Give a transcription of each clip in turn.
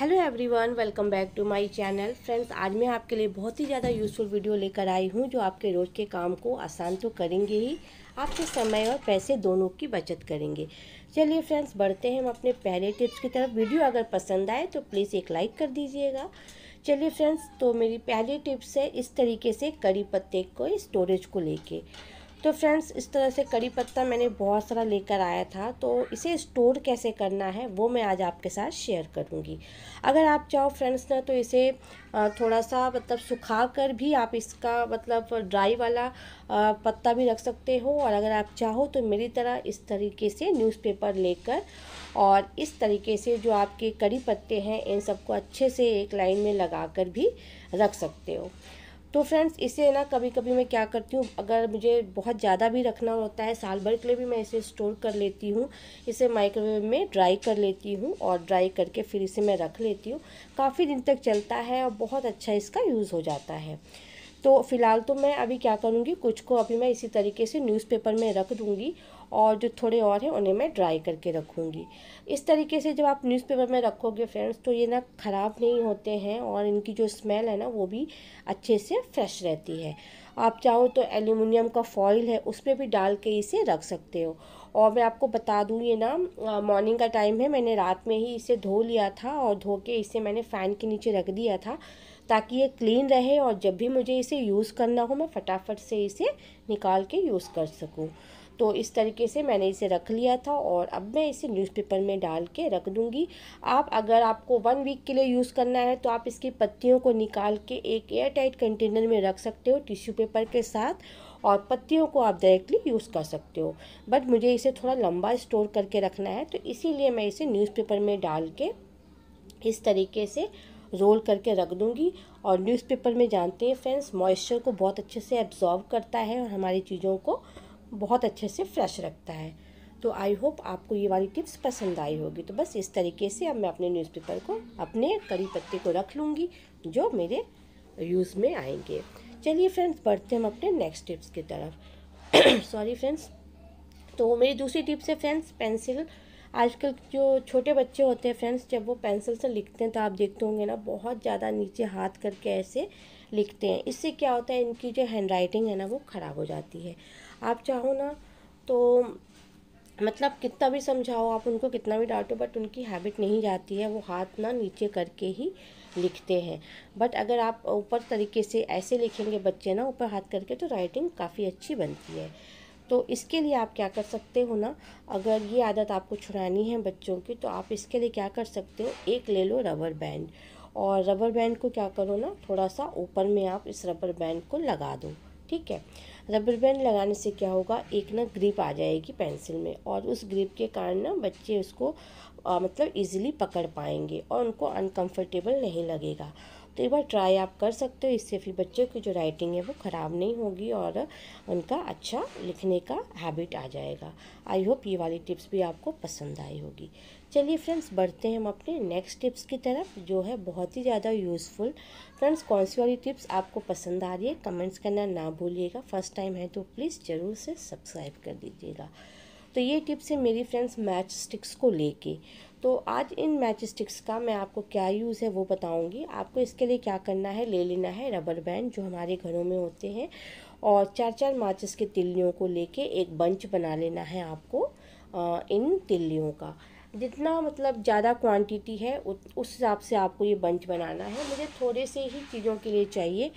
hello everyone welcome back to my channel friends आज मैं आपके लिए बहुत ही ज़्यादा यूज़फुल वीडियो लेकर आई हूँ जो आपके रोज़ के काम को आसान तो करेंगे ही आपके समय और पैसे दोनों की बचत करेंगे चलिए फ्रेंड्स बढ़ते हैं हम अपने पहले टिप्स की तरफ वीडियो अगर पसंद आए तो प्लीज़ एक लाइक कर दीजिएगा चलिए फ्रेंड्स तो मेरी पहली टिप्स है इस तरीके से कड़ी पत्ते को स्टोरेज को लेके तो फ्रेंड्स इस तरह से कड़ी पत्ता मैंने बहुत सारा लेकर आया था तो इसे स्टोर कैसे करना है वो मैं आज आपके साथ शेयर करूँगी अगर आप चाहो फ्रेंड्स ना तो इसे थोड़ा सा मतलब सुखा कर भी आप इसका मतलब ड्राई वाला पत्ता भी रख सकते हो और अगर आप चाहो तो मेरी तरह इस तरीके से न्यूज़पेपर लेकर और इस तरीके से जो आपके कड़ी पत्ते हैं इन सबको अच्छे से एक लाइन में लगा कर भी रख सकते हो तो फ्रेंड्स इसे ना कभी कभी मैं क्या करती हूँ अगर मुझे बहुत ज़्यादा भी रखना होता है साल भर के लिए भी मैं इसे स्टोर कर लेती हूँ इसे माइक्रोवेव में ड्राई कर लेती हूँ और ड्राई करके फिर इसे मैं रख लेती हूँ काफ़ी दिन तक चलता है और बहुत अच्छा इसका यूज़ हो जाता है तो फ़िलहाल तो मैं अभी क्या करूँगी कुछ को अभी मैं इसी तरीके से न्यूज़पेपर में रख दूँगी और जो थोड़े और हैं उन्हें मैं ड्राई करके रखूँगी इस तरीके से जब आप न्यूज़पेपर में रखोगे फ्रेंड्स तो ये ना ख़राब नहीं होते हैं और इनकी जो स्मेल है ना वो भी अच्छे से फ्रेश रहती है आप चाहो तो एल्यूमिनियम का फॉइल है उसमें भी डाल के इसे रख सकते हो और मैं आपको बता दूँ ये ना मॉर्निंग का टाइम है मैंने रात में ही इसे धो लिया था और धो के इसे मैंने फ़ैन के नीचे रख दिया था ताकि ये क्लीन रहे और जब भी मुझे इसे यूज़ करना हो मैं फटाफट से इसे निकाल के यूज़ कर सकूँ तो इस तरीके से मैंने इसे रख लिया था और अब मैं इसे न्यूज़पेपर में डाल के रख दूँगी आप अगर आपको वन वीक के लिए यूज़ करना है तो आप इसकी पत्तियों को निकाल के एक एयर टाइट कंटेनर में रख सकते हो टिश्यू पेपर के साथ और पत्तियों को आप डायरेक्टली यूज़ कर सकते हो बट मुझे इसे थोड़ा लंबा स्टोर करके रखना है तो इसीलिए मैं इसे न्यूज़पेपर में डाल के इस तरीके से रोल करके रख दूँगी और न्यूज़पेपर में जानते हैं फ्रेंड्स मॉइस्चर को बहुत अच्छे से एब्जॉर्ब करता है और हमारी चीज़ों को बहुत अच्छे से फ्रेश रखता है तो आई होप आपको ये वाली टिप्स पसंद आई होगी तो बस इस तरीके से अब मैं अपने न्यूज़पेपर को अपने करी पत्ते को रख लूँगी जो मेरे यूज़ में आएंगे चलिए फ्रेंड्स बढ़ते हम अपने नेक्स्ट टिप्स की तरफ सॉरी फ्रेंड्स तो मेरी दूसरी टिप्स है फ्रेंड्स पेंसिल आजकल जो छोटे बच्चे होते हैं फ्रेंड्स जब वो पेंसिल से लिखते हैं तो आप देखते होंगे ना बहुत ज़्यादा नीचे हाथ करके ऐसे लिखते हैं इससे क्या होता है इनकी जो हैंड राइटिंग है ना वो ख़राब हो जाती है आप चाहो ना तो मतलब कितना भी समझाओ आप उनको कितना भी डांटो बट उनकी हैबिट नहीं जाती है वो हाथ ना नीचे करके ही लिखते हैं बट अगर आप ऊपर तरीके से ऐसे लिखेंगे बच्चे ना ऊपर हाथ करके तो राइटिंग काफ़ी अच्छी बनती है तो इसके लिए आप क्या कर सकते हो ना अगर ये आदत आपको छुड़ानी है बच्चों की तो आप इसके लिए क्या कर सकते हो एक ले लो रबर बैंड और रबर बैंड को क्या करो ना थोड़ा सा ऊपर में आप इस रबर बैंड को लगा दो ठीक है रबर बैंड लगाने से क्या होगा एक ना ग्रिप आ जाएगी पेंसिल में और उस ग्रिप के कारण ना बच्चे उसको आ, मतलब इजीली पकड़ पाएंगे और उनको अनकंफर्टेबल नहीं लगेगा तो एक बार ट्राई आप कर सकते हो इससे फिर बच्चों की जो राइटिंग है वो ख़राब नहीं होगी और उनका अच्छा लिखने का हैबिट आ जाएगा आई होप ये वाली टिप्स भी आपको पसंद आई होगी चलिए फ्रेंड्स बढ़ते हैं हम अपने नेक्स्ट टिप्स की तरफ जो है बहुत ही ज़्यादा यूज़फुल फ्रेंड्स कौन सी वाली टिप्स आपको पसंद आ रही है कमेंट्स करना ना भूलिएगा फर्स्ट टाइम है तो प्लीज़ ज़रूर से सब्सक्राइब कर दीजिएगा तो ये टिप्स है मेरी फ्रेंड्स मैच स्टिक्स को लेके तो आज इन मैच स्टिक्स का मैं आपको क्या यूज़ है वो बताऊंगी आपको इसके लिए क्या करना है ले लेना है रबर बैंड जो हमारे घरों में होते हैं और चार चार माचिस के तिल्लियों को लेके एक बंच बना लेना है आपको इन तिल्लियों का जितना मतलब ज़्यादा क्वांटिटी है उस हिसाब से आपको ये बंच बनाना है मुझे थोड़े से ही चीज़ों के लिए चाहिए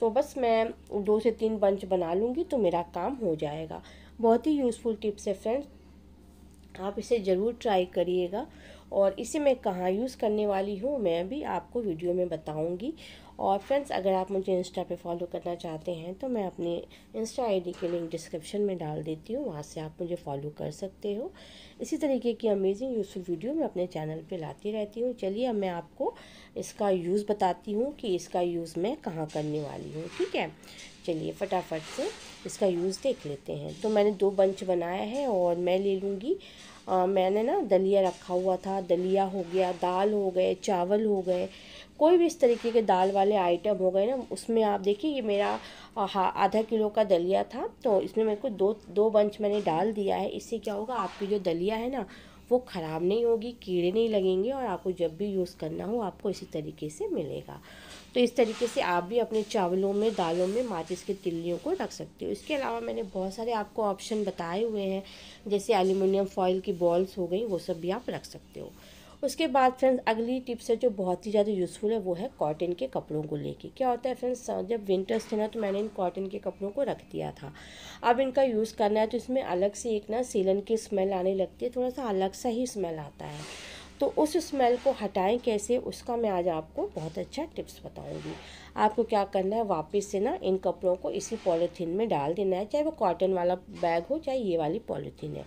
तो बस मैं दो से तीन बंच बना लूँगी तो मेरा काम हो जाएगा बहुत ही यूज़फुल टिप्स है फ्रेंड्स आप इसे ज़रूर ट्राई करिएगा और इसे मैं कहाँ यूज़ करने वाली हूँ मैं भी आपको वीडियो में बताऊँगी और फ्रेंड्स अगर आप मुझे इंस्टा पे फॉलो करना चाहते हैं तो मैं अपने इंस्टा आईडी के लिंक डिस्क्रिप्शन में डाल देती हूँ वहाँ से आप मुझे फॉलो कर सकते हो इसी तरीके की अमेजिंग यूज़फुल वीडियो मैं अपने चैनल पे लाती रहती हूँ चलिए अब मैं आपको इसका यूज़ बताती हूँ कि इसका यूज़ मैं कहाँ करने वाली हूँ ठीक है चलिए फटाफट से इसका यूज़ देख लेते हैं तो मैंने दो बंच बनाया है और मैं ले लूँगी मैंने ना दलिया रखा हुआ था दलिया हो गया दाल हो गए चावल हो गए कोई भी इस तरीके के दाल वाले आइटम हो गए ना उसमें आप देखिए ये मेरा आधा किलो का दलिया था तो इसमें मेरे को दो दो बंच मैंने डाल दिया है इससे क्या होगा आपकी जो दलिया है ना वो ख़राब नहीं होगी कीड़े नहीं लगेंगे और आपको जब भी यूज़ करना हो आपको इसी तरीके से मिलेगा तो इस तरीके से आप भी अपने चावलों में दालों में माचिस की तिल्लियों को रख सकते हो इसके अलावा मैंने बहुत सारे आपको ऑप्शन बताए हुए हैं जैसे एल्यूमिनियम फॉइल की बॉल्स हो गई वो सब भी आप रख सकते हो उसके बाद फ्रेंड्स अगली टिप्स है जो बहुत ही ज़्यादा यूज़फुल है वो है कॉटन के कपड़ों को लेके क्या होता है फ्रेंड्स जब विंटर्स थे ना तो मैंने इन कॉटन के कपड़ों को रख दिया था अब इनका यूज़ करना है तो इसमें अलग से एक ना सीलन की स्मेल आने लगती है थोड़ा सा अलग सा ही स्मेल आता है तो उस स्मेल को हटाएं कैसे उसका मैं आज आपको बहुत अच्छा टिप्स बताऊंगी आपको क्या करना है वापस से ना इन कपड़ों को इसी पॉलीथीन में डाल देना है चाहे वो कॉटन वाला बैग हो चाहे ये वाली पॉलीथीन है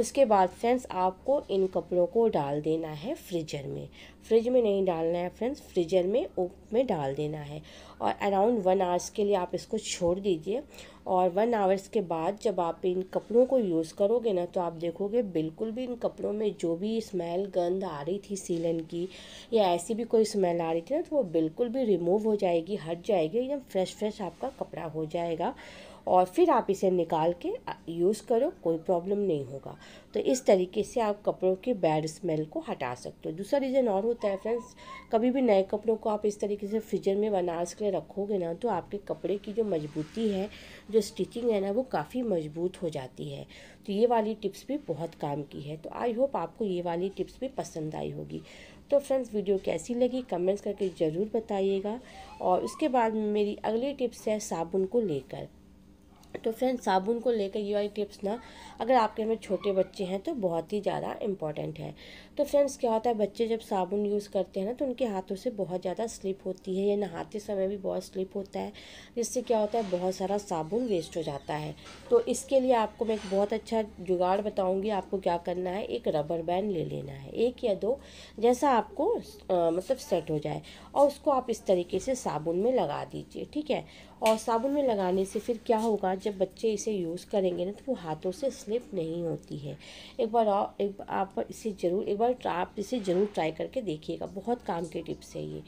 उसके बाद फ्रेंड्स आपको इन कपड़ों को डाल देना है फ्रिजर में फ्रिज में नहीं डालना है फ्रेंड्स फ्रीजर में ओप में डाल देना है और अराउंड वन आवर्स के लिए आप इसको छोड़ दीजिए और वन आवर्स के बाद जब आप इन कपड़ों को यूज़ करोगे ना तो आप देखोगे बिल्कुल भी इन कपड़ों में जो भी स्मेल गंद आ रही थी सीलन की या ऐसी भी कोई स्मेल आ रही थी ना तो वो बिल्कुल भी रिमूव हो जाएगी हट जाएगी एकदम फ्रेश फ्रेश आपका कपड़ा हो जाएगा और फिर आप इसे निकाल के यूज़ करो कोई प्रॉब्लम नहीं होगा तो इस तरीके से आप कपड़ों की बैड स्मेल को हटा सकते हो दूसरा रीज़न और होता है फ्रेंड्स कभी भी नए कपड़ों को आप इस तरीके से फ्रिजर में बना के लिए रखोगे ना तो आपके कपड़े की जो मजबूती है जो स्टिचिंग है ना वो काफ़ी मजबूत हो जाती है तो ये वाली टिप्स भी बहुत काम की है तो आई होप आपको ये वाली टिप्स भी पसंद आई होगी तो फ्रेंड्स वीडियो कैसी लगी कमेंट्स करके ज़रूर बताइएगा और उसके बाद मेरी अगली टिप्स है साबुन को लेकर तो फ्रेंड साबुन को लेकर ये वाली टिप्स ना अगर आपके में छोटे बच्चे हैं तो बहुत ही ज़्यादा इम्पॉर्टेंट है तो फ्रेंड्स क्या होता है बच्चे जब साबुन यूज़ करते हैं ना तो उनके हाथों से बहुत ज़्यादा स्लिप होती है या नहाते समय भी बहुत स्लिप होता है जिससे क्या होता है बहुत सारा साबुन वेस्ट हो जाता है तो इसके लिए आपको मैं एक बहुत अच्छा जुगाड़ बताऊँगी आपको क्या करना है एक रबर बैंड ले लेना है एक या दो जैसा आपको मतलब सेट हो जाए और उसको आप इस तरीके से साबुन में लगा दीजिए ठीक है और साबुन में लगाने से फिर क्या होगा जब बच्चे इसे यूज़ करेंगे ना तो वो हाथों से स्लिप नहीं होती है एक बार और एक बार आप इसे ज़रूर एक बार आप इसे ज़रूर ट्राई करके देखिएगा बहुत काम की टिप्स है ये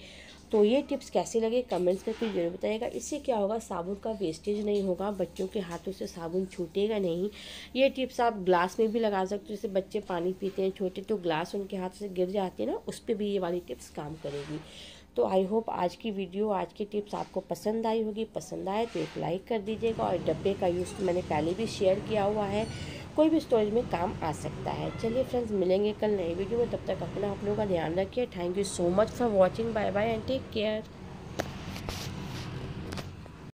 तो ये टिप्स कैसे लगे कमेंट्स में फिर जरूर बताइएगा इससे क्या होगा साबुन का वेस्टेज नहीं होगा बच्चों के हाथों से साबुन छूटेगा नहीं ये टिप्स आप ग्लास में भी लगा सकते हो जैसे बच्चे पानी पीते हैं छोटे तो ग्लास उनके हाथ से गिर जाते हैं ना उस पर भी ये वाली टिप्स काम करेगी तो आई होप आज की वीडियो आज की टिप्स आपको पसंद आई होगी पसंद आए तो एक लाइक कर दीजिएगा और डब्बे का यूज़ तो मैंने पहले भी शेयर किया हुआ है कोई भी स्टोरेज में काम आ सकता है चलिए फ्रेंड्स मिलेंगे कल नई वीडियो में तब तक अपना आप लोगों का ध्यान रखिए thank you so much for watching bye bye and take care